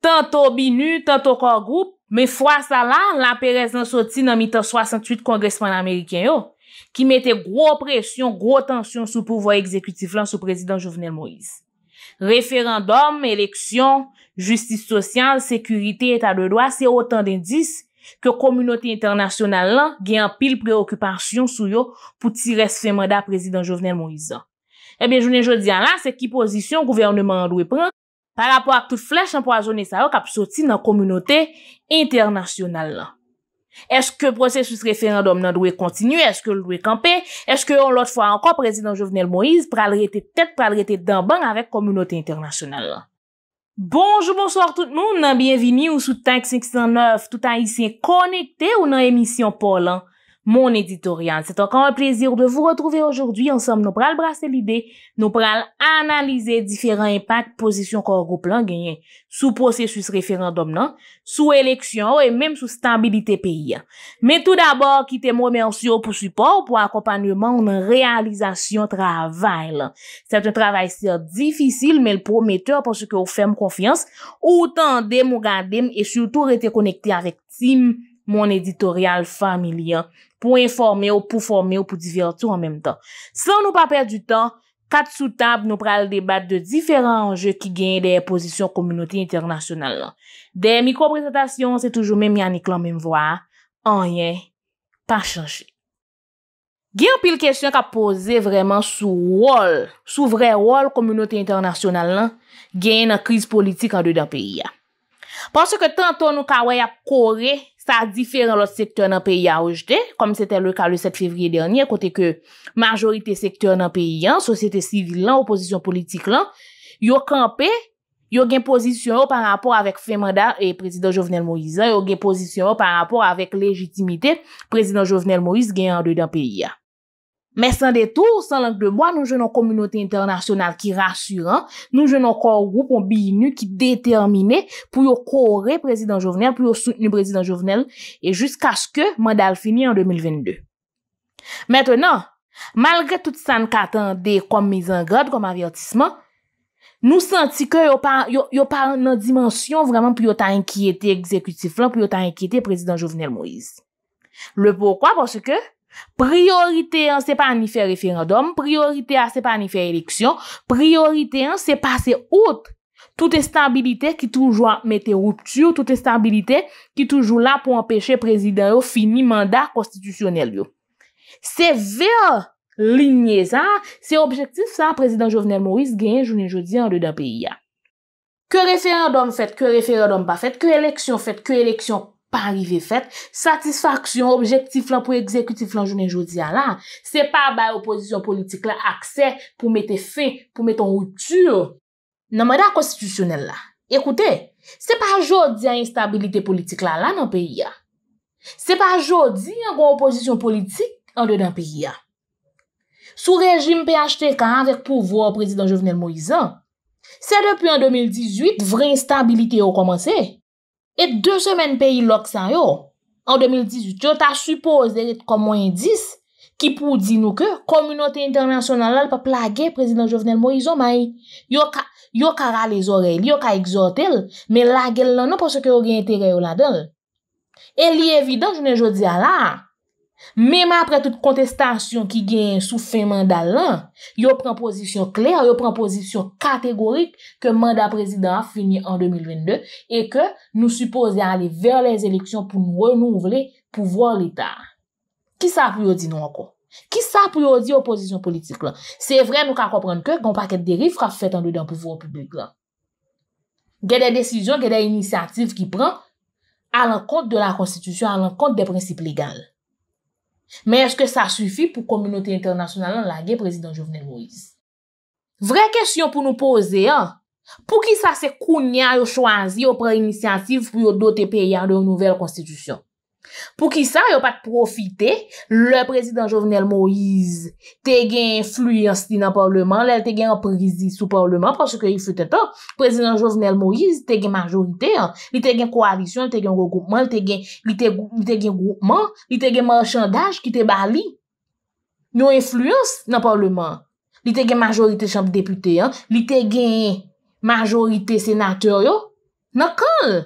Tanto binu, tanto kor group, men fwa sa la, la perez nan soti nan 1968 kongresman Ameriken yo, ki mette gro presyon, gro tensyon sou pouvoi ekzekutif lan sou prezident Jovenel Moïse. Referandom, eleksyon, justis sosyal, sekurite, etat de doa, se otan den dis ke komunote internasyonal lan gen pil preokupasyon sou yo pou ti resfe manda prezident Jovenel Moïse. E eh ben, jounen jodi an la, se ki posisyon gouvernement an lou e pran, Par apwa ak tout flech an pou a jone sa yo kap soti nan komunote internasyonal la. Eske prosesus referandom nan dwe kontinu, eske lwe kampe, eske on lot fwa ankon prezident Jovenel Moïse pral rete tete pral rete damban avèk komunote internasyonal la. Bonjou, bonsoir tout nou nan bienvini ou sou Tank 509 tout an isen konete ou nan emisyon polan. Mon editorial, c'est encore un plaisir de vous retrouver aujourd'hui. En somme, nous pourrons brasser l'idée, nous pourrons analyser différents impacts, positions qu'on rouple en gagnant sous processus référendum, non? sous élection et même sous stabilité pays. Mais tout d'abord, quittez-moi, merci, pour le support, pour l'accompagnement, pour la réalisation du travail. C'est un travail difficile, mais prometteur, parce qu'on ferme confiance. Ou tant d'aimants, ou grand-aimants, et surtout, retenez connecté avec Tim, moun editorial familian pou informe ou pou forme ou pou divertou an menm tan. San nou pa per du tan, kat sou tab nou pral debat de diferan anje ki gen de posisyon kominoti internasyonal lan. De mikro prezentasyon, se toujou menm yan ik lan menm vwa, anye, pa chanje. Gen apil kesyon ka pose vreman sou wol, sou vre wol kominoti internasyonal lan, gen nan kriz politik an de da peyi ya. Pase ke tanton nou ka wey ap kore, pa difer nan lot sektor nan peyi a ojete, kom se te le ka le 7 fevriye denye, kote ke majorite sektor nan peyi an, sosyete sivil lan, oposisyon politik lan, yo kanpe, yo gen pozisyon yo pa rapor avek Femanda e prezident Jovenel Moïse an, yo gen pozisyon yo pa rapor avek legitimite prezident Jovenel Moïse gen an de dan peyi an. Men san detou, san lank de bo, nou jenon komunote internasyonal ki rasyuran, nou jenon kor groupon bi inu ki determine pou yo kore prezident jovenel, pou yo soutenu prezident jovenel, e jisk aske mandal fini an 2022. Metenon, malgre tout san katande kom mizan god, kom avyatisman, nou santi ke yo pa nan dimensyon pou yo ta enkiyete ekzekutif lan, pou yo ta enkiyete prezident jovenel Moïse. Le pokwa, poske... Priorite an se pa ni fe referandom, priorite an se pa ni fe eleksyon, priorite an se pase out Tout estabilite ki toujou an mete ruptu, tout estabilite ki toujou la pou anpeche prezidanyo fini manda konstitusyonel yo Se ver linye zan, se objektif zan prezidant Jovenel Maurice gen jouni joudi an de da peyi ya Ke referandom fet, ke referandom pa fet, ke eleksyon fet, ke eleksyon Pa arrive fèt, satisfaksyon, objektif lan pou ekzekutif lan jounen jodi a la, se pa bay opozisyon politik la akse pou mette fe, pou mette ou ture. Nan mada konstitusyonel la. Ekoute, se pa jodi a instabilite politik la la nan peyi a. Se pa jodi an kon opozisyon politik an dwenan peyi a. Sou rejim PHTK anvek pouvo a prezident Jovenel Moïse, se depi an 2018 vre instabilite yo komanse. et 2 semen peyi loksan yo, an 2018, yo ta suppose erit kon mwen 10, ki pou di nou ke, komunote internasyonal al pa plage, prezident Jovenel Moizomay, yo ka rale zorel, yo ka exotel, men lage lana pou se ke oriente reyo la del, el li evidant jounen jodi ala, Mèm apre tout kontestasyon ki gen sou fin manda lan, yo pren pozisyon kler, yo pren pozisyon kategorik ke manda prezidant a fini an 2022 e ke nou suppose ale ver les eleksyon pou nou renouvle pouvòr l'Etat. Ki sa priodi nou ankon? Ki sa priodi opozisyon politik lan? Se vre nou ka kompran ke goun paket derif ka fèt an do dan pouvòr publik lan. Gè de desisyon, gè de inisiatif ki pran alen kont de la konstitusyon, alen kont de prinsip legal. Men eske sa sufi pou kominote internasyonalan la gen prezident Jovenel Moïse? Vre kèsyon pou nou pose, pou ki sa se kounya yo chwazi yo pre inisyansiv pou yo dote peyar yo nouvel konstitusyon? Pou ki sa, yo pat profite, le prezident Jovenel Moïse te gen influens li nan parleman, le te gen prezis sou parleman, pwase ke yi fwete ta, prezident Jovenel Moïse te gen majorite, li te gen koalisyon, li te gen grokman, li te gen grokman, li te gen manchandaj ki te bali. Nou influens nan parleman, li te gen majorite chanp depute, li te gen majorite senateur yo, nan kon,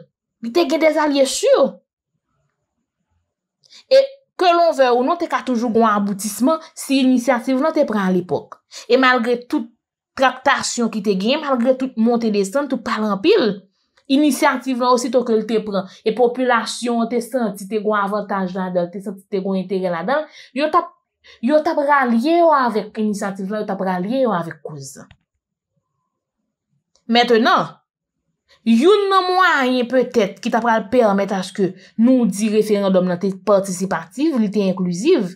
li te gen desalye sou yo. ke lon ve ou nou te ka toujou gwen aboutisman si inisiativ nou te pren l'ipok. E malgre tout traktasyon ki te gen, malgre tout monten desan, tout palan pil, inisiativ nou osito ke l te pren, e populasyon te senti te gwen avantaj la dan, te senti te gwen intere la dan, yo tap ralye yo avèk inisiativ nou, yo tap ralye yo avèk kouz. Metenon, Yon mwen mwen a yon pwetet ki ta pral pwetet aske nou di referandum nan te partisipatif, lite inklusiv,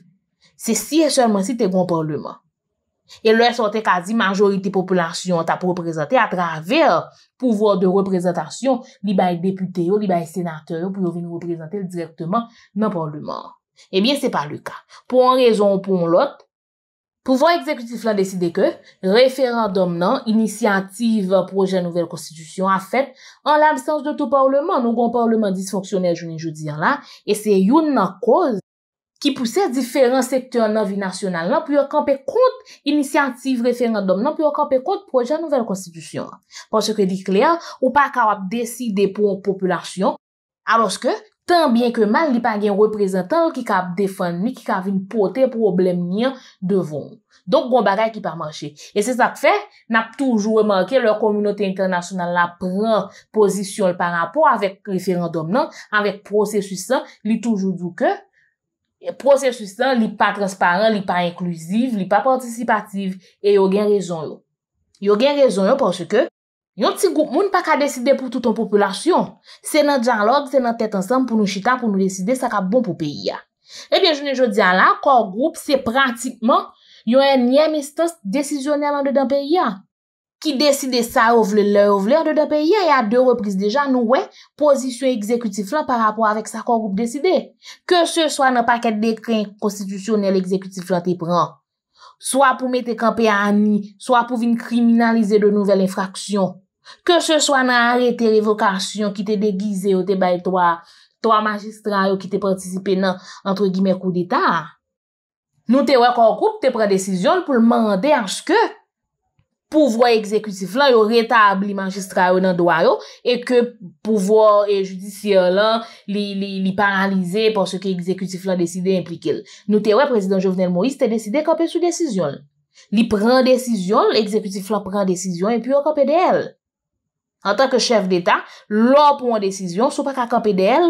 se siye seman si te konpon lume. E lwen sote kazi majorite populasyon ta pweprezentate a traver pouvo de reprezentasyon, li bay depute yo, li bay senate yo pou yo vin reprezentate direktman nan pon lume. Ebyen eh se pa luka. Pon rezon pon lote. pouvan ekzekutif la deside ke, referandom nan, inisyantiv proje nouvel konstitusyon a fet an la msans de tou parleman, nou kon parleman disfonksyonel jounen joudiyan la, e se yon nan koz ki pou ser diferant sektor nan vi nasyonal nan, pou yon kampe kont inisyantiv referandom nan, pou yon kampe kont proje nouvel konstitusyon. Pon se ke di kler, ou pa karap deside pou an populasyon, alos ke, tan byen ke mal li pa gen reprezentant ki ka defan ni, ki ka vin pote problem nyan devon. Donk bon bagay ki pa manche. E se sak fe, nap toujou e manke, lor komunote internasyonal la pran posisyon l par rapport avek referendum nan, avek proses su san, li toujou djou ke, proses su san, li pa transparent, li pa inkluziv, li pa participativ, e yo gen rezon yo. Yo gen rezon yo porsi ke, Yon ti goup moun pa ka deside pou touton populasyon. Se nan jan log, se nan tet ansan pou nou chita, pou nou deside, sa ka bon pou peyi ya. Ebyen, jounen joun diyan la, kor goup se pratikman yon enyem istos desisyonel an de dan peyi ya. Ki deside sa ou vle lè ou vle an de dan peyi ya. Ya de reprise deja nou we, pozisyon ekzekutif lan par rapport avèk sa kor goup deside. Ke se swa nan paket dekren konstitusyonel ekzekutif lan te pran. Swa pou mè te kampe ya an ni, swa pou vin kriminalize de nouvel infraksyon. Ke se chwa nan arete revokasyon ki te degize ou te baye towa magistrayo ki te participe nan, antre gime, kou d'Etat. Nou te wè kon koup, te pren desisyon pou l'mande anj ke pouvwa ekzekutif lan yo retabli magistrayo nan doy yo e ke pouvwa e judisyon lan li paralize por se ke ekzekutif lan deside implikil. Nou te wè prezident Jovenel Moïse te deside kope sou desisyon. Li pren desisyon, ekzekutif lan pren desisyon e pi yo kope de el. An tanke chef d'Etat, lò pou an desisyon sou pa kak an PDL,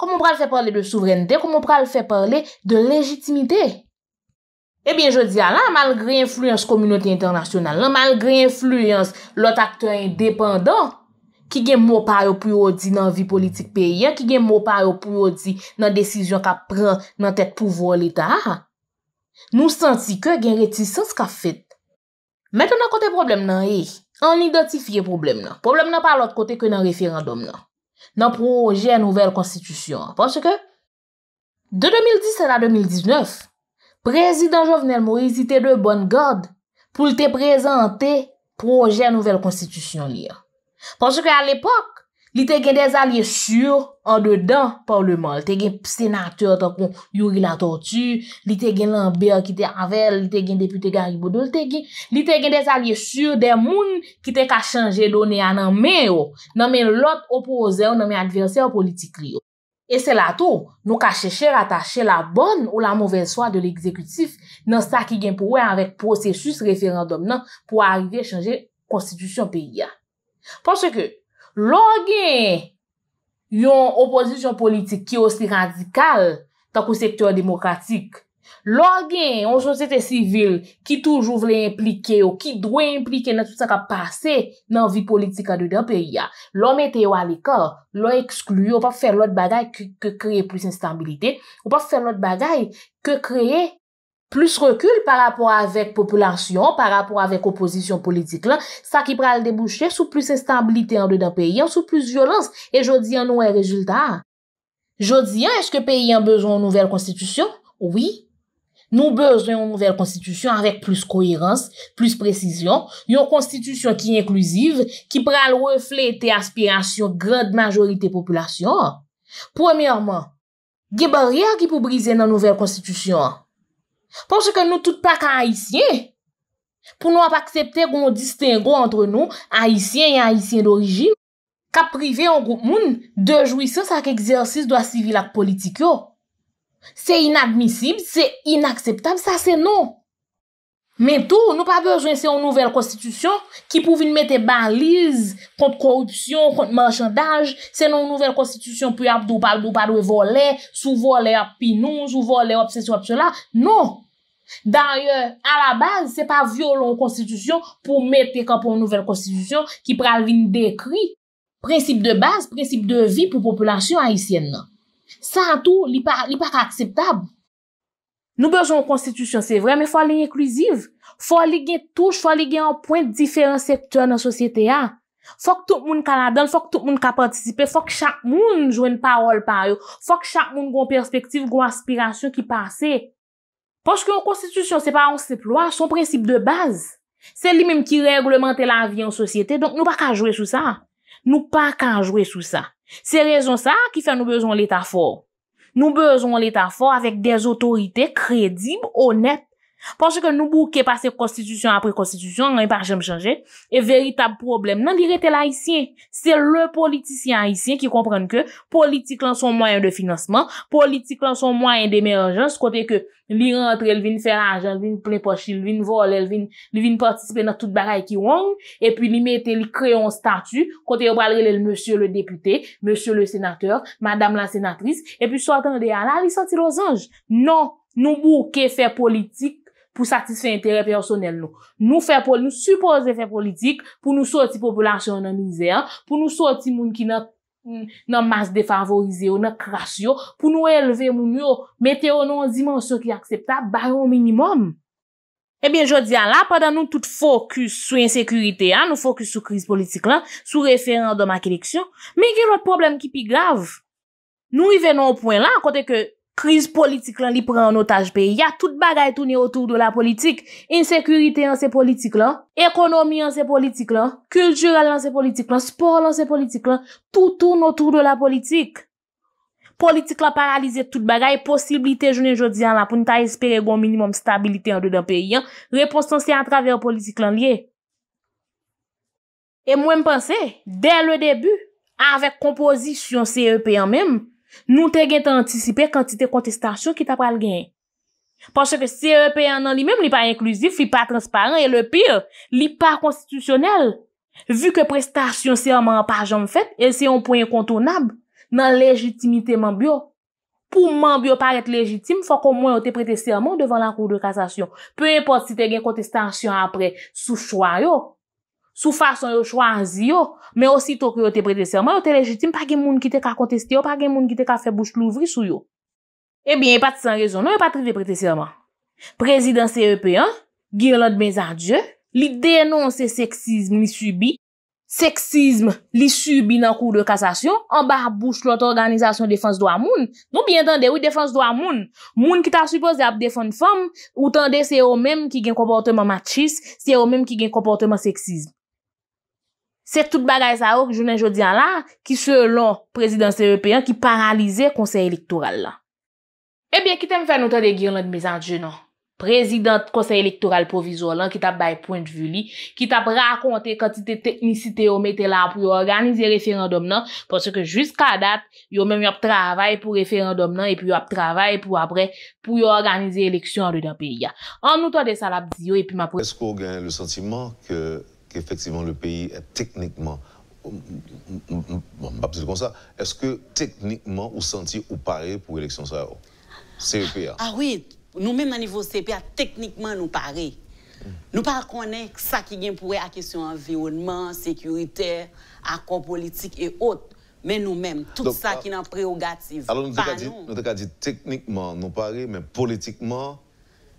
kou moun pral fè parle de souverenite, kou moun pral fè parle de legitimite. Ebyen, jodi a la, malgre influence komunote internasyonal, malgre influence lot akte indépendant, ki gen mou par ou pou ou di nan vi politik peye, ki gen mou par ou pou ou di nan desisyon ka pran nan tek pouvo l'Etat, nou santi ke gen retisyons ka fit. Mè ton an kontè problem nan e. Eh? an identifiye problem nan. Problem nan pa l'ot kote ke nan referandom nan. Nan proje nouvel konstitusyon. Pansye ke, de 2010 an la 2019, Prezident Jovenel Moriz ite de bonn gade pou lte prezante proje nouvel konstitusyon li. Pansye ke al epok, Li te gen dez a liye sur an de dan parleman. Te gen senateur tan kon yuri la tortue. Li te gen lanber ki te avel. Li te gen depute garibodol. Li te gen dez a liye sur den moun ki te ka chanje do ne ananmen yo. Nanmen lot opoze yo, nanmen adverseyo politikri yo. E se la tou, nou ka chesher atache la bon ou la mouven soya de l'exekutif nan sa ki gen non, pouwe anvek prosesus referandom nan pou a arrive chanje konstitusyon peyi ya. Pon se ke, Lo gen yon oposisyon politik ki osi radikal tak ou sektor demokratik. Lo gen yon sosyete sivil ki toujou vle implike yo, ki dwe implike nan tout sa ka pase nan vi politik adou den pe ya. Lo men te yo alika, lo ekskluyo, ou pa fè lout bagay ke kreye plus instabilite, ou pa fè lout bagay ke kreye. Plus rekul par rapport avèk populasyon, par rapport avèk oposisyon politik lan, sa ki pral debouchè sou plus establite an de dan peyi an, sou plus violans, e jodi an nou en rezultat. Jodi an, eske peyi an bezon nouvel konstitusyon? Oui. Nou bezon nouvel konstitusyon avèk plus kohérens, plus presisyon, yon konstitusyon ki inkluziv, ki pral refle te aspirasyon grand majorite populasyon. Pwemèrman, ge ba riyan ki pou brizen nan nouvel konstitusyon? Ponche ke nou tout pa ka haisyen, pou nou ap aksepte goun nou distingo antre nou haisyen yon haisyen d'orijin, ka prive yon goun moun de jouisyen sa ke egzersis do a sivilak politik yo. Se inadmisib, se inakseptab, sa se nou. Men tou, nou pa bejwen se yon nouvel konstitusyon ki pou vin mette baliz kont korupsyon, kont manchandaj, se nou nouvel konstitusyon pou ap do pal do pal we volè, sou volè ap pinou, sou volè ap se so ap se la. Non, danyan, a la baz, se pa violon konstitusyon pou mette kapon nouvel konstitusyon ki pral vin dekri. Prinsip de baz, prinsip de vi pou populasyon haisyen nan. San tou, li pa akseptab. Nou bezon ou konstitusyon se vre, men fwa li inklusiv. Fwa li gen touj, fwa li gen anpwen diferan sektor nan sosyete a. Fwa k tout moun kan adan, fwa k tout moun ka patisipe, fwa k chak moun jwen parol par yo, fwa k chak moun gwo perspektiv, gwo aspirasyon ki pase. Pwoske ou konstitusyon se pa anseplo a, son prinsip de baz. Se li mim ki reglemente la vi an sosyete, donk nou pa kan jwe sou sa. Nou pa kan jwe sou sa. Se rezon sa ki fe nou bezon l'eta for. Nous besoin l'État fort avec des autorités crédibles, honnêtes, Ponche ke nou bou ke pase konstitusyon apre konstitusyon, an y par jem chanje, e veritab problem nan li rete la hisyen. Se le politisyen hisyen ki kompren ke politik lan son mwayen de finasman, politik lan son mwayen de emerjans, kote ke li rentre, el vin fè la ajan, el vin plen pochi, el vin vol, el vin participè nan tout baray ki wong, e pi li mette li kreyon statu, kote yo bralrele l monsye le depute, monsye le senateur, madame la senatris, e pi sou atan de ala, li santi losanj. Non, nou bou ke fè politik, pou satisfè interè personèl nou. Nou fè pol, nou suppose fè politik, pou nou sòti populasyon nan mizè, pou nou sòti moun ki nan mas defavorize yo, nan kras yo, pou nou elve moun yo, metè yo nan dimensyon ki akseptab, baron minimum. Ebyen, jò diyan la, padan nou tout fòkus sou insekürite, nou fòkus sou kriz politik lan, sou referèndom ak reksyon, mè gè lòt problem ki pi grav. Nou y venon ou pwen la, akotè ke... kriz politik lan li pre an otaj pe. Ya tout bagay toune otou de la politik. In sekurite an se politik lan, ekonomi an se politik lan, kultural an se politik lan, spor an se politik lan, tout toune otou de la politik. Politik lan paralize tout bagay, posibilite jounen jodi an la, pou nita espere gwen minimum stabilite an do dan pe. Yon, reponsan se an travè an politik lan liye. E mwen mpense, den le debu, avek kompozisyon CEP an menm, Nou te gen t'antisipe kantite kontestasyon ki ta pral gen. Pwase ke si e pe an nan li mem li pa inklusif, li pa transparant, li pa konstitusyonel. Vu ke prestasyon serman pa jom fèt, el se yon pwen kontonab nan legitimite mambyo. Pou mambyo paret legitime, fwa kon mwen o te prete serman devan la kou de kasasyon. Pe e pot si te gen kontestasyon apre sou chwa yo. sou fason yo chwazi yo, men osito ki yo te prete serman, yo te lejitim pa gen moun ki te ka konteste yo, pa gen moun ki te ka febouche louvri sou yo. Ebyen, eh e pati san rezon, nou e pati te prete serman. Prezident CEP, gir lout ben zardje, li denonse seksizm li subi, seksizm li subi nan kou de kasasyon, anba bouche lout organizasyon defanse do a moun, nou bien tende ou defanse do a moun, moun ki ta supose ap defan fom, ou tende se o mem ki gen komporteman matis, se o mem ki gen komporteman seksizm. se tout bagay sa ouk, oh, jounen jodi an la, ki selon prezident serepeyan, ki paralize konsey elektoral la. Ebyen, ki tem fè nou tè de gir lan d'me zanjè nan, prezident konsey elektoral provizor lan, ki tap bay point vuli, ki tap rakonte kantite teknisite yo mette la pou yo organize referandom nan, pwosè ke jysk a dat, yo mèm yo ap travay pou referandom nan, epi yo ap travay pou apre, pou yo organize eleksyon an lè d'anpe ya. An nou tè de salap diyo, epi ma prezident serepeyan, Effectivement, le pays est techniquement hum, hum, hum, pas comme ça. Est-ce que techniquement, vous sentiez ou pareil pour l'élection ça oh? CEPA Ah oui, nous-mêmes, à niveau CEPA, techniquement, nous pareil. Hmm. Nous ne qu'on pas ça qui vient pour la question environnement, sécurité, accord politique et autres. Mais nous-mêmes, tout ça ah, qui est en prérogative. Alors, nous avons dit, techniquement, nous pareil, mais politiquement,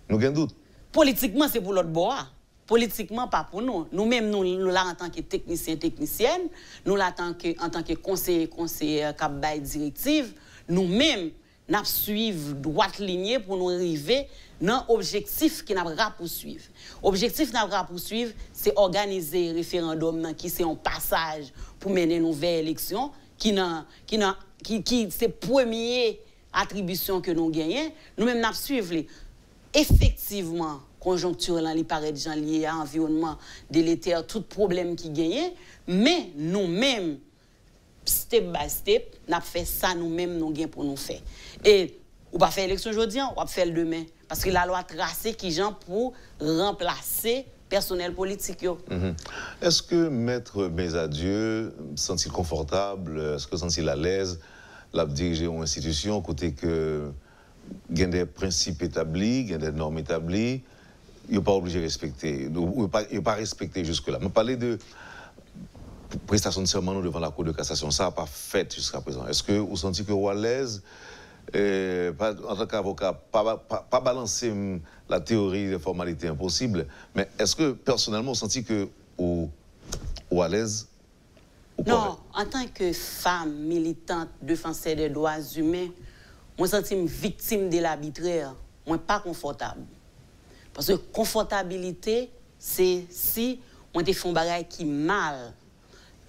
nous avons doute. Politiquement, c'est pour l'autre bois politiquement pas pour nous. Nous-mêmes, nous, là en tant que technicien, technicienne, nous là en tant que, en tant que conseiller, conseiller, euh, cap directive, nous-mêmes, nous suivons droite lignée pour nous arriver dans objectif qui nous a poursuivre. L'objectif nous poursuivre, c'est organiser un référendum qui c'est un passage pour mener une nouvelle élection, qui, qui, qui, qui c'est la première attribution que nous gagnons. Nous-mêmes, nous suivons. Effectivement, conjoncture les li paraît gens liés à environnement délétère, tout problème qui gagne, mais nous-mêmes, step by step, n'a fait ça, nous-mêmes, nous gen pour nous faire. Et ou pa faire élection aujourd'hui, on hein, ou faire le demain. Parce que la loi qui qui pour remplacer remplacer personnel politique. Mhm. Est-ce que Maître Bézadieu sent-il confortable, est-ce que sent-il à l'aise la diriger une institution côté que il y a des principes établis, des normes établies, il n'est pas obligé de respecter. Il n'est pas, pas, respecté jusque-là. Mais parler de prestation de serment devant la Cour de cassation, ça n'a pas fait jusqu'à présent. Est-ce que vous sentez que vous à l'aise en tant qu'avocat, pas, pas, balancer hum, la théorie des formalités impossibles, mais est-ce que personnellement, vous sentez que au, à l'aise Non, en tant que femme militante défenseur des droits humains, moi sens victime de l'arbitraire, moi pas confortable. Parce que confortabilité, c'est si on te fait un qui mal.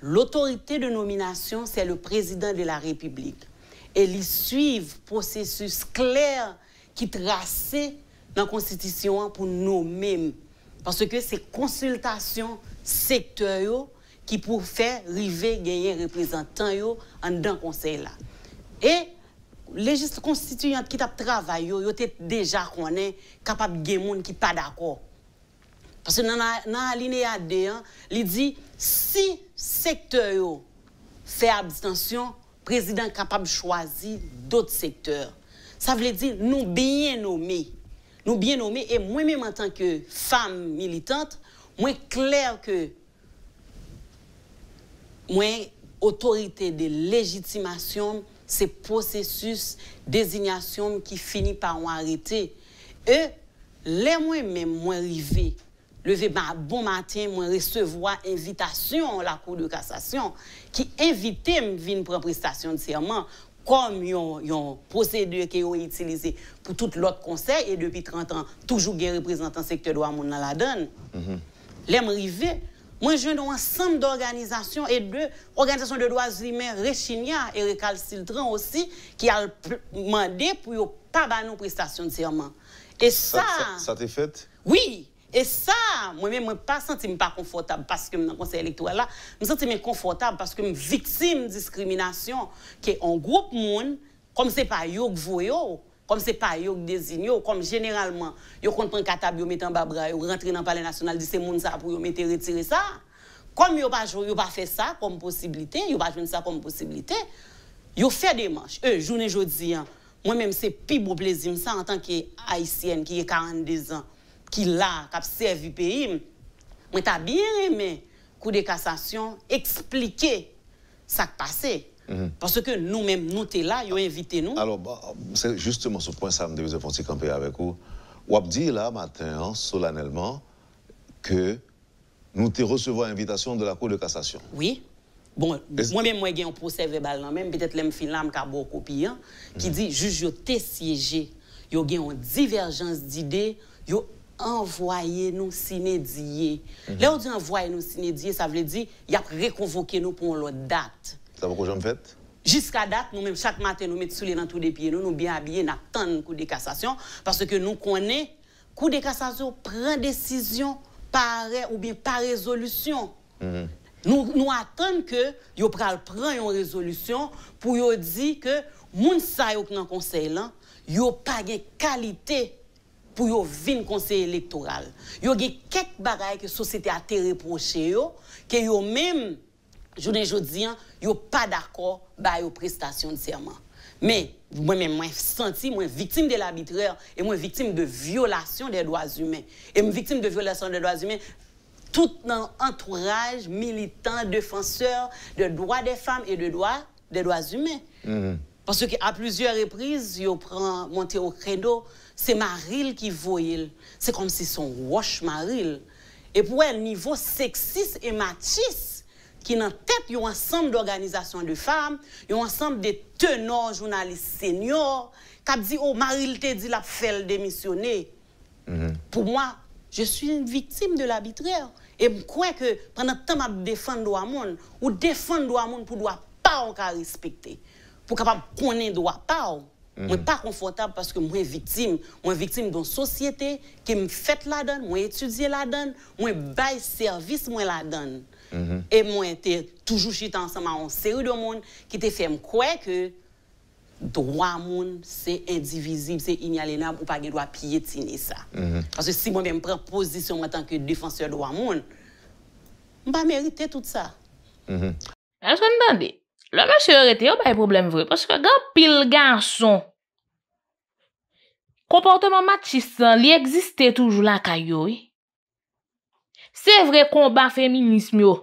L'autorité de nomination, c'est le président de la République. Et suit suivent processus clair qui tracé dans la Constitution pour nous-mêmes. Parce que c'est consultation sectorielle qui pour faire arriver gagner représentant en dans conseil là. Et lejist konstituyant ki tap travay yo, yo te deja konen kapab ge moun ki ta dakor. Pase nan aline ya deyan, li di, si sektor yo fè abstansyon, prezident kapab chwazi dot sektor. Sa vle di nou bien nomi. Nou bien nomi, e mwen mwen tanke fam militant, mwen kler ke mwen otorite de lejitimasyon c'est processus désignation qui finit par arrêter. Et les moins même arrivé, levé ma bon matin, moi recevoir invitation à la Cour de cassation qui invitait me une prendre prestation de serment comme yon, procédure qu'ils ont utilisé pour tout l'autre conseil et depuis 30 ans, toujours des représentants secteur droit dans la donne. suis -hmm. Moi, je un un ensemble d'organisations et de organisations de droits humains réchignas et récalcitrants aussi qui ont demandé pour ne pas nos prestations de serment. Et ça. Ça t'est fait? Oui! Et ça, moi-même, je ne me pas pas confortable parce que dans le conseil électoral, là, je me sens confortable parce que je suis victime de discrimination qui est un groupe monde, comme ce n'est pas yo comme ce n'est pas eux qui désignent, comme généralement, ils comprennent qu'à table, ils mettent en bas bras, ils dans le palais national, ils disent c'est mon ça pour mettre retirer ça. Comme ils n'ont pas, pas fait ça comme possibilité, ils n'ont pas fait ça comme possibilité, ils fait des manches. Eux, journée jodi hein, moi-même, c'est plus beau plaisir ça en tant qu'Haïtienne qui est 42 ans, qui là, qui a servi le pays. Moi, t'as bien aimé, coup de cassation, expliquer ça qui passé. Mhm. Parce que nous-mêmes, nous sommes là, ils ont invité nous. Alors, bah, c'est justement ce point, ça me devait aussi camper avec vous. avez dit là, matin, hein, solennellement, que nous te recevons invitation de la Cour de cassation. Oui. Bon, moi-même, moi, j'ai un procès verbal, même peut-être l'homme film hein, qui a beaucoup qui dit juge, tu es siégé, y a une divergence d'idées, yo envoyé nous sinédier. Mm -hmm. Là, on dit envoyé nous sinédier, ça veut dire, qu'il a réconvoqué nous pour une autre date fait Jusqu'à date, nous même chaque matin, nous mettons sous les tous des pieds, nous nous bien habillés, nous attendons coup de cassation, parce que nous connaissons, coup de cassation prend décision par ou bien par résolution. Mhm. Nous, nous attendons que yo pral prend une résolution pour yo dire que moun sa yo nan conseil là, pas de qualité pour yo vin conseil électoral. Yo a quelques choses que société a été reproché yo que yo même je jodi dis yo pas d'accord ba aux prestations de serment. Mais moi-même, je senti sens victime de l'arbitraire et moi, victime de violation des humains. humains. Et moi, victime de violation des droits humains. tout mon entourage militant, défenseur des droits des femmes et des droits des droits humains. Mhm. Parce qu'à à plusieurs reprises, je prends monter au credo, c'est Maril qui il. C'est comme si son roche Maril. Et pour un niveau sexiste et machiste qui dans tête ont ensemble d'organisations de femmes, ont ensemble de tenors journalistes seniors qui dit oh Marie te dit la fait démissionner. Mhm. Pour moi, je suis une victime de l'arbitraire et je crois que pendant tant m'a défendre droit monde ou défendre droit monde pour droit pas encore respecter. Pour capable connaître droit pas. Je ne suis pas confortable parce que moi victime, moi victime d'une société qui me fait la donne, moi étudier la donne, moi bail service moi la donne. Mhm. E mwen te toujou chit ansanman an seri do moun ki te fem kwe ke Dwa moun se indivizib, se inyalenab ou pa gen dwa piyetine sa Anse si mwen ben prepozisyon mwen tanke defanseur dwa moun Mba merite tout sa mhm. Anse mwen dande, lò mwen se yorete yon baye problem vre Paske gen pil ganson Komportman matisan li egziste toujou la kanyoye Se vre konba feminizm yo,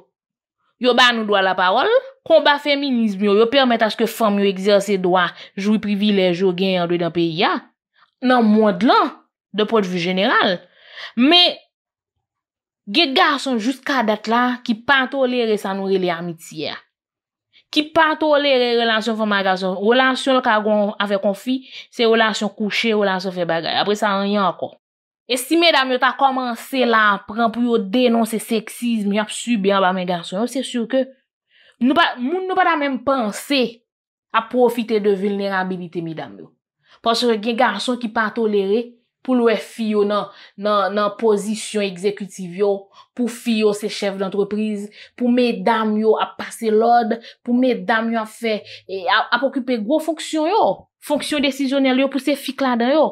yo ba nou dwa la parol, konba feminizm yo, yo permet aske fom yo egzerse dwa jwi privilej yo gen yon dwe dan peyi ya, nan mwad lan, dè po dvi jeneral. Me, ge garson jiska dat lan ki pantolere san nure li amiti ya. Ki pantolere relasyon fè magasyon, relasyon lka gwen an fè konfi, se relasyon kouche, relasyon fè bagay, apre sa an yon akon. E si mè dam yo ta komanse la pran pou yo denonse seksizm yo ap subi an ba mè ganson yo, se sur ke, moun nou pa ta mèm panse a profite de vilnerabilite mè dam yo. Panse gen ganson ki pa tolere pou lwe fiyo nan posisyon ekzekutiv yo, pou fiyo se chef d'antreprise, pou mè dam yo ap pase lode, pou mè dam yo ap fè, ap okupe gro fonksyon yo, fonksyon desijonel yo pou se fik la dan yo.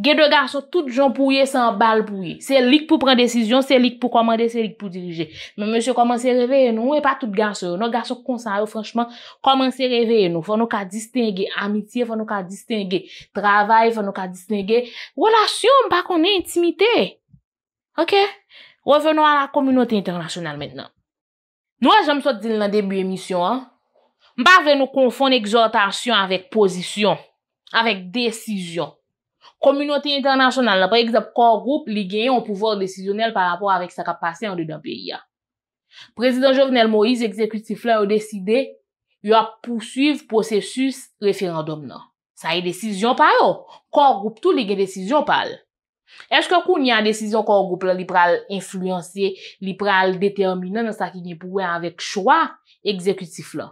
Gè de garso, tout joun pou yè san bal pou yè. Se lik pou pran desisyon, se lik pou komande, se lik pou dirije. Men mèche, komanse reveye nou? Ou e pa tout garso? Non, garso konsa yo, franchman, komanse reveye nou? Fò nou ka distingè. Amitye fò nou ka distingè. Travay fò nou ka distingè. Rolasyon, mpa konè intimite. Ok? Revenon an la komunote internasyonal mètenan. Nou, jèm sot dil nan debi emisyon, an. Mpa ve nou konfon eksotasyon avèk posisyon. Avèk desisyon. Komunote internasyonal la, pre eksep, kor group li gen yon pouvor desisyonel pa rapor avik sa kapasyen yon dedan peyi ya. Prezident Jovenel Moïse, ekzekutif la, yon deside yon ap pousuiv posesus referandom nan. Sa yon desisyon pal yo. Kor group tou li gen desisyon pal. Echke koun yon desisyon kor group la, li pral influense, li pral determina nan sa ki gen pouwe avik chwa ekzekutif la.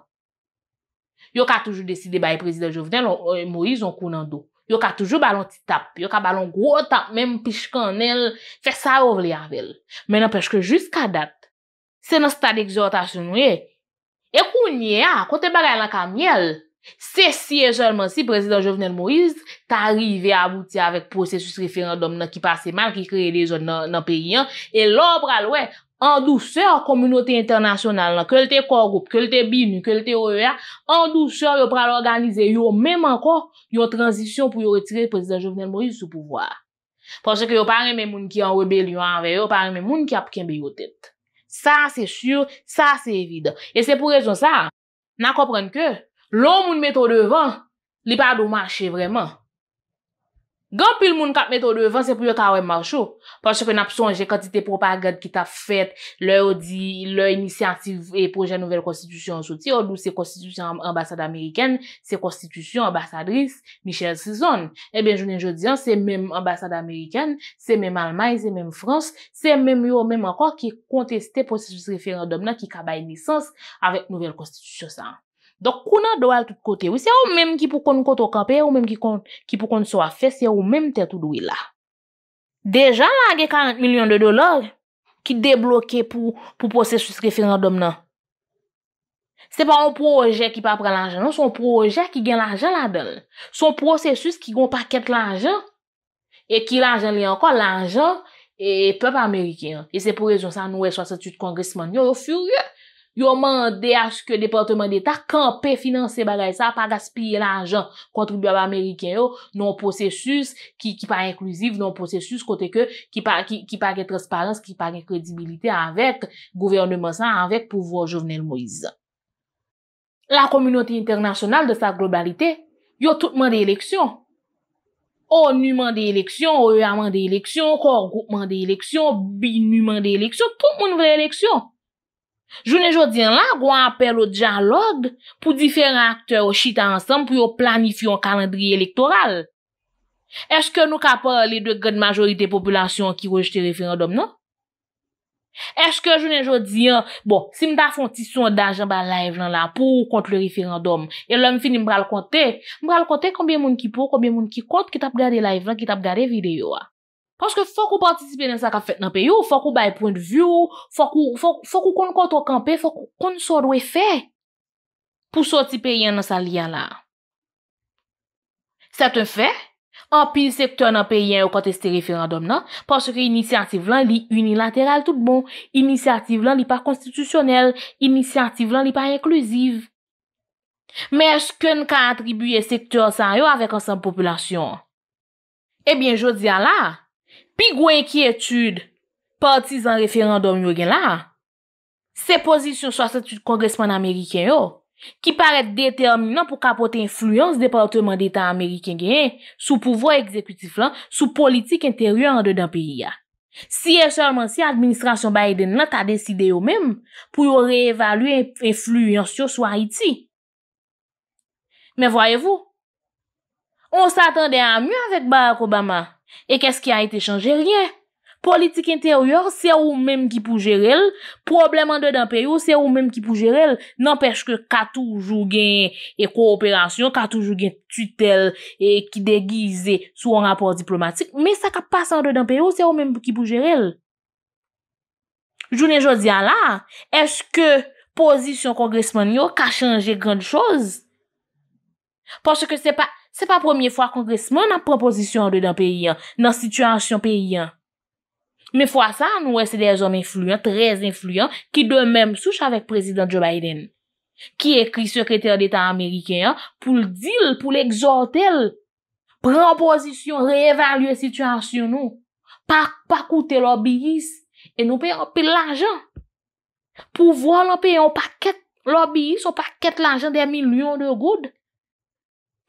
Yon ka toujou deside bay prezident Jovenel euh, Moïse, yon koun nan do. yo ka toujou balon ti tap, yo ka balon gro tap, menm pishkan el, fè sa rovle avèl. Men apèch ke jiska dat, se nan stad exotasyon wè, e kounye a, kontè bagay nan kam yel, se siye zonman si, prezident Jovenel Moïse, ta arrive abouti avèk prosesus referandom nan ki pase man, ki kreye le zon nan periyan, e lop pral wè, wè, An dou sè a komunote internasyonal nan, ke l te korup, ke l te binu, ke l te oyea, an dou sè a yo pral organize yo, menm anko yo transisyon pou yo retire prezident Jovenel Moïse sou pouvoar. Pwosè ke yo pari men moun ki an webel yo anve, yo pari men moun ki ap ken bi yo tet. Sa se sur, sa se evide. E se pou rezon sa, nan kopren ke, loun moun meto devan, li pa do manche vreman. Gan pil moun kat meto devan, se pou yo kawen marchou. Pansye pou nan psonje kantite propagand ki ta fèt lè ou di lè iniciativ e proje nouvel konstitusyon sou ti, ou dou se konstitusyon ambassade Ameriken, se konstitusyon ambassadris Michel Cezanne. E eh ben jounen joudian, se men ambassade Ameriken, se men Almay, se men Frans, se men yo men ankon ki konteste prostitus referandom nan ki kabay nisans avèk nouvel konstitusyon sa an. Dok kou nan do al tout kote wè, se ou mèm ki pou kon kont o kapè, ou mèm ki pou kon sou a fè, se ou mèm tè tout dwi la. Dejan la, ge 40 milyon de dolar ki deblokè pou prosesus referandum nan. Se pa ou proje ki pa prè l'anjen nan, se ou proje ki gen l'anjen la den. Se ou prosesus ki gon pakèt l'anjen, e ki l'anjen li ankon, l'anjen e pep Amerike. E se pou rejon sa nou e 68 kongresman, yo yo furye. yo mande aske Departement d'Etat kanpe finanse bagay sa pa gaspire l'anjan kontribuyab Ameriken yo non posesus ki pa inklusiv, non posesus kote ke ki pa gen transparans ki pa gen kredibilite avèk gouvernement sa avèk pouvo jovenel Moïse la komunote internasyonal de sa globalite yo toutman de eleksyon ou nouman de eleksyon ou e amman de eleksyon ou groupman de eleksyon ou binouman de eleksyon toutman nouman de eleksyon Jounen joudyen la, gwen apel ou djan log pou difer akteur ou chita ansan pou yo planifi yon kalendri elektoral. Eske nou ka pa li dwe gwen majorite populasyon ki rejite referandom nou? Eske jounen joudyen, bon, si m da fon ti sondajan ba live lan la pou kont le referandom, e lò m fini m bral kote, m bral kote konbyen moun ki pou, konbyen moun ki kont ki tap gade live lan, ki tap gade videyo wa. Pòske fòk ou patisipe nan sa ka fèt nan peyo, fòk ou baye point view, fòk ou kon kontro kampe, fòk ou kon sorwe fe pou soti peyen nan sa liya la. Sè te fe, an pi sektor nan peyen yo kote sti referandom nan, pòske inisiyatif lan li unilateral tout bon, inisiyatif lan li pa konstitusyonel, inisiyatif lan li pa inklusiv. pi gwen ki etude partizan referandom yo gen la, se pozisyon so as etude kongresman Ameriken yo, ki paret determinan pou kapote influyon se departement d'Etat Ameriken gen, sou pouvo ekzekutif lan, sou politik interyon an de dan pi ya. Si esalman si administrasyon Biden lan ta deside yo menm, pou yo reevaluye influyon se yo sou Haiti. Men voyevo, on satan de amyo anvek Barack Obama. E keske a ite chanje? Rien. Politik interior, se ou menm ki pou jere el. Problem an de dan peryo, se ou menm ki pou jere el. Nan pech ke katou jougen e kooperasyon, katou jougen tutel e ki degize sou an rapor diplomatik. Men sa ka pas an de dan peryo, se ou menm ki pou jere el. Jounen jodi ala, eske pozisyon kongresman yo ka chanje grand choz? Porske se pa... Se pa premier fwa kongresman nan proposisyon de dan peyi an, nan sitwansyon peyi an. Men fwa sa, nou wè se de zonm influyen, trez influyen, ki de mèm souche avèk prezident Joe Biden. Ki ekri sekreter detan Ameriken an pou l'dil, pou l'exhortel. Proposisyon re-evaluè sitwansyon nou. Pa koute lobbyist, e nou pey an pey l'anjan. Pou vwa l'an pey an, ou pa ket lobbyist, ou pa ket l'anjan de milyon de goud.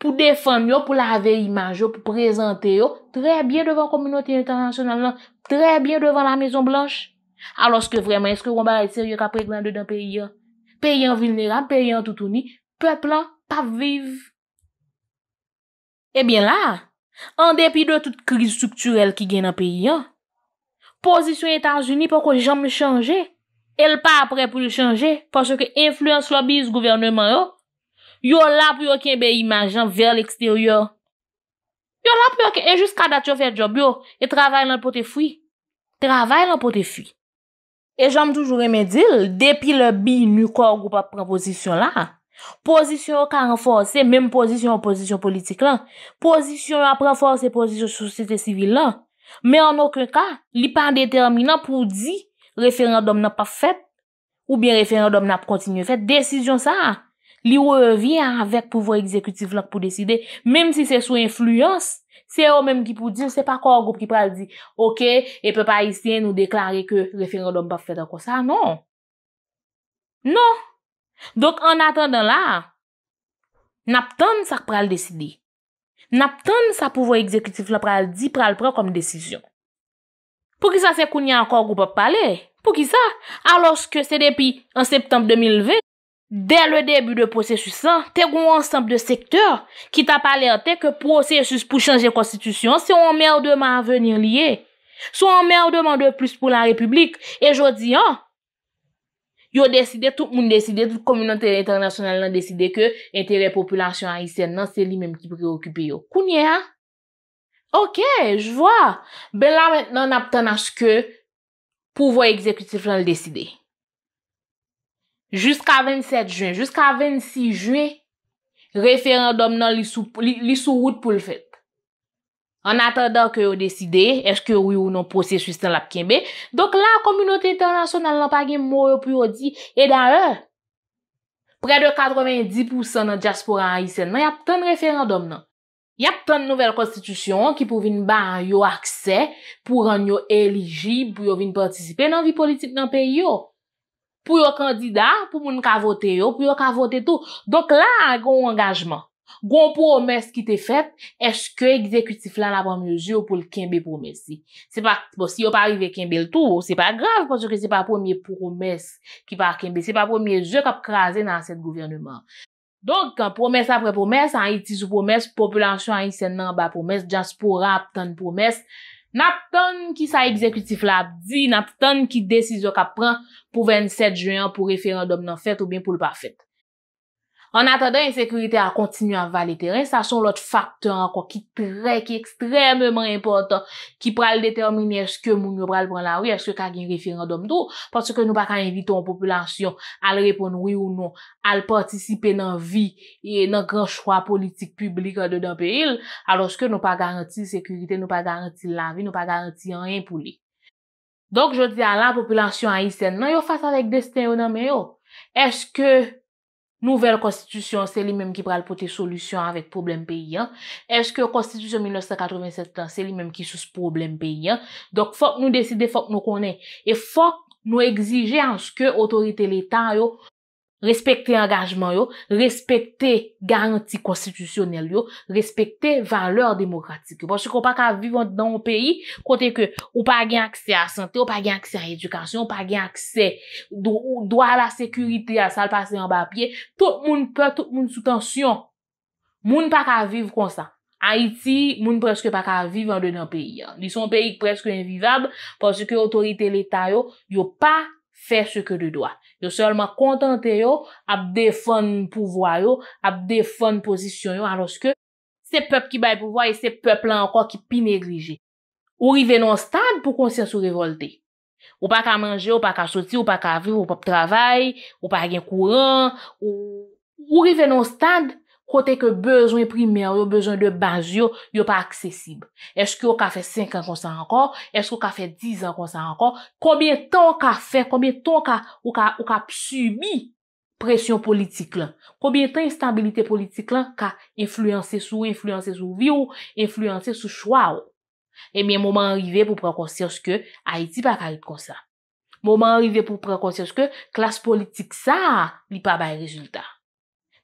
pou defan yo, pou lave imaj yo, pou prezante yo, trebyen devan kominoti internasyonal nan, trebyen devan la mezon blanche. Aloske vreman, eske romba la etsyer yo ka pregman de dan peyi an. Peyi an vilneran, peyi an toutouni, peplan pa viv. Ebyen la, an depi de tout kriz strukturel ki gen nan peyi an, pozisyon Etats-Unis pou ko jam le chanje, el pa apre pou le chanje, pou se ke influence lobis gouvernement yo, Yo la pou yo ken be imajan ver l'eksteryor. Yo la pou yo ken e jiska dat yo fè job yo, e travay nan pote fwi. Travay nan pote fwi. E jom toujou reme dil, depi le bi nukor group ap premposisyon la, posisyon yo ka renforsè, menm posisyon yo posisyon politik lan, posisyon yo ap renforsè, posisyon yo sosyete sivil lan, men an okon ka, li pa an determina pou di, referandom nan pa fèt, ou bien referandom nan p kontinyon fèt, desisyon sa an. Li wè wè vyen avèk pou vwa ekzekutif lak pou deside, mèm si se sou influence, se wè wè mèm ki pou di, se pa kwa goup ki pral di, ok, e pe pa isten nou deklare ke referèndom pa fèd an kwa sa, non. Non. Dok an atan dan la, nap ton sa pral deside. Nap ton sa pou vwa ekzekutif lak pral di, pral pral kom desisyon. Po ki sa se kouni an kwa goup ap pale, po ki sa, aloske se depi an septembe 2020, Dèl le debi de prosesus an, te goun ansemp de sektor ki ta paler te ke prosesus pou chanje konstitusyon se ou an mèr deman avenir liye. Se ou an mèr deman de plus pou la republik. E jodi an, yo deside, tout moun deside, tout koumoun an tere internasyonal nan deside ke entere populasyon an isen nan, se li mèm ti pou ki okupi yo. Kou nye an? Ok, jwa. Ben la mètenan ap tan aske pou voy ekzekutif lan deside. Jusk a 27 juen, jusk a 26 juen, referandom nan li sou wout pou l fèt. An atada ke yo deside, eske wou yo nan posye swisten la pkenbe. Donk la, kominote internasyon nan lopage mou yo pou yo di, e dan e. Pre de 90% nan diaspora an isen nan, yap ton referandom nan. Yap ton nouvel konstitusyon ki pou vin ba an yo akse pou ran yo eliji, pou yo vin pwantisipe nan vi politik nan pe yo. Pou yo kandida, pou moun ka vote yo, pou yo ka vote tou. Dok la, an kon wangajman. Gon promes ki te fet, eske ekzekutif lan la pwemye jo pou l'kembe promesi. Bon, si yo pa rive kembe l'tou, se pa grav, pwos yo ki se pa pwemye promes ki pa kembe. Se pa pwemye jo kap krasen nan set govyenman. Dok, promes apre promes, an iti sou promes, populansyon an iti sen nan ba promes, jaspora ap tan promes, Na ton ki sa ekzekutif la di, na ton ki desisyon ka pran pou 27 juyon pou referandom nan fèt ou bin pou l pa fèt. An atanda yon sekurite a kontinu an vali teren, sa son lot faktor anko ki prek ekstrememan impotant ki pral determine eske moun yo pral pran la ou, eske kak yon referandom do, porske nou pa kan invito an populasyon al repon ou ou nou, al partisipe nan vi e nan gran chwa politik publik an do dan pe il, aloske nou pa garanti sekurite, nou pa garanti la vi, nou pa garanti an yon pou li. Donk, jodi a lan, populasyon a isen, nan yo fasa vek desten yo nan men yo, eske... Nouvel konstitusyon, se li menm ki pral pote solusyon avèk problem peyi an. Eske konstitusyon 1987 an, se li menm ki souz problem peyi an. Dok fok nou deside, fok nou konen. E fok nou egzije anske otorite letan yo. Respekte engajman yo, respekte garanti konstitisyonel yo, respekte valeur demokratik yo. Pwòsèk ou pa ka vivan nan ou peyi, kote ke ou pa gen aksè a sante, ou pa gen aksè a edukasyon, ou pa gen aksè do a la sekurite a salpase yon bapye, tout moun pwè, tout moun soutansyon. Moun pa ka viv konsan. Ha iti, moun preske pa ka vivan den nan peyi. Li son peyi preske envivab, pwòsèk ou otorite l'Etat yo, yo pa... Fè sè kè di doa. Yo sèlman kontante yo ap defon pouvoa yo, ap defon posisyon yo, aloske se pep ki bay pouvoa e se pep la anko ki pi neglije. Ou rive non stad pou konsyans ou revolte. Ou pa ka manje, ou pa ka soti, ou pa ka vir, ou pa pou travay, ou pa gen kouran, ou rive non stad, kote ke bezwen primer, yo bezwen de baj yo, yo pa aksesib. Eske yo ka fe 5 an kon sa ankon, eske yo ka fe 10 an kon sa ankon, koubyen ton ka fe, koubyen ton ka, yo ka, yo ka subi presyon politik lan. Koubyen ton instabilite politik lan ka influyansi sou, influyansi sou vi ou, influyansi sou chwa ou. E eh mi mouman rive pou prekonsios ke Haiti pa karit kon sa. Mouman rive pou prekonsios ke klas politik sa li pa bay rezultat.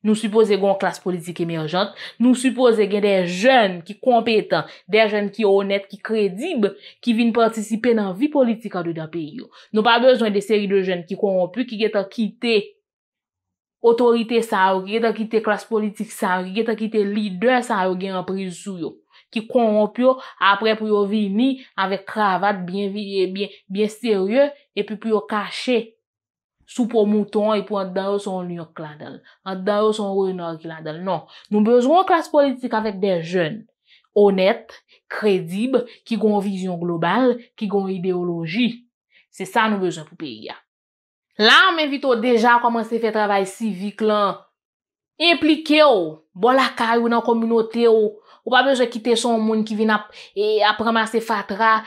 Nou suppose gen klas politik emerjant, nou suppose gen de jen ki kompetan, de jen ki onet, ki kredib, ki vin partisipe nan vi politik adou da peyo. Nou pa bezwen de seri de jen ki kompyo ki geta kite otorite sa ou, geta kite klas politik sa ou, geta kite lider sa ou gen apri sou yo. Ki kompyo apre pou yo vini avek kravat, bien serye, epi pou yo kache. sou pou mouton e pou ant dayo son New York la del, ant dayo son Ruy Nord la del, non. Nou bezon klas politik avèk de jen, onèt, kredib, ki gon vizyon global, ki gon ideologi. Se sa nou bezon pou pe yia. La, men vitou deja koman se fe travay sivik lan, implike ou, bolakay ou nan kominote ou, Ou pa bej e kite son moun ki vina ap ramase fatra.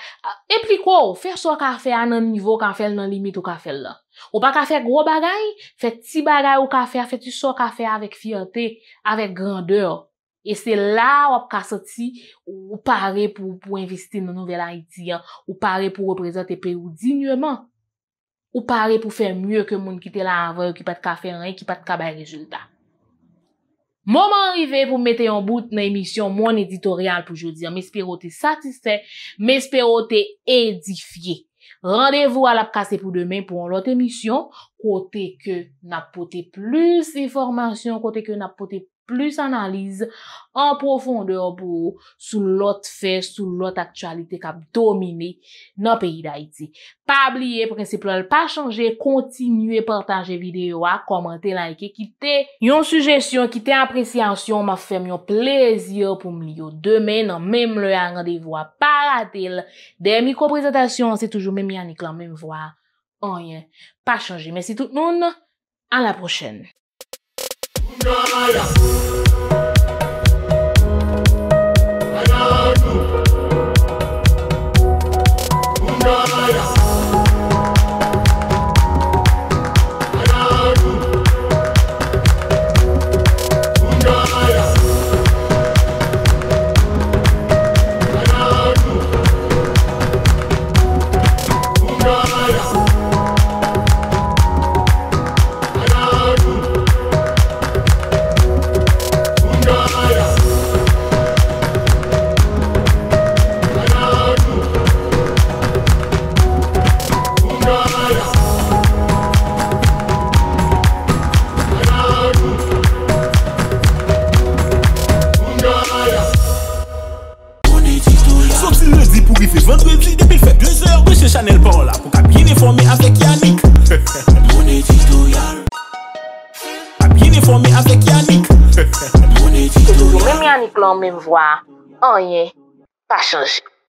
E pli kwa ou? Fè so kafe an nan nivou kafe nan limit ou kafe la. Ou pa kafe gro bagay? Fè ti bagay ou kafe, fè ti so kafe avèk fiyante, avèk grandeur. E se la wap ka soti ou pare pou investi nan nouvel an iti an. Ou pare pou reprezent epè ou dinye man. Ou pare pou fè mye ke moun kite la avèk ki pat kafe an an, ki pat ka bè rezultat. Moman rive pou mwete yon bout nan emisyon mwen editorial pou jodi. Mespiro te satisfe, mespiro te edifiye. Randevou al ap kase pou demen pou an lot emisyon. Kote ke nap pote plus informasyon, kote ke nap pote plus informasyon. plis analize an profonde obou sou lot fè, sou lot aktualite kap domine nan peyi da iti. Pa abliye, prinsiplel, pa chanje, kontinye, partaje videyo, a komante, like, e kite. Yon sujensyon, kite apresyansyon, ma fèm yon plezyon pou mli yo demen, nan mem le an gandevo a paratel. De mi ko prezentasyon, se toujou men mi an iklan, men mi vwa, onyen, pa chanje. Mèsi tout moun, an la prochen. Yeah. Jesús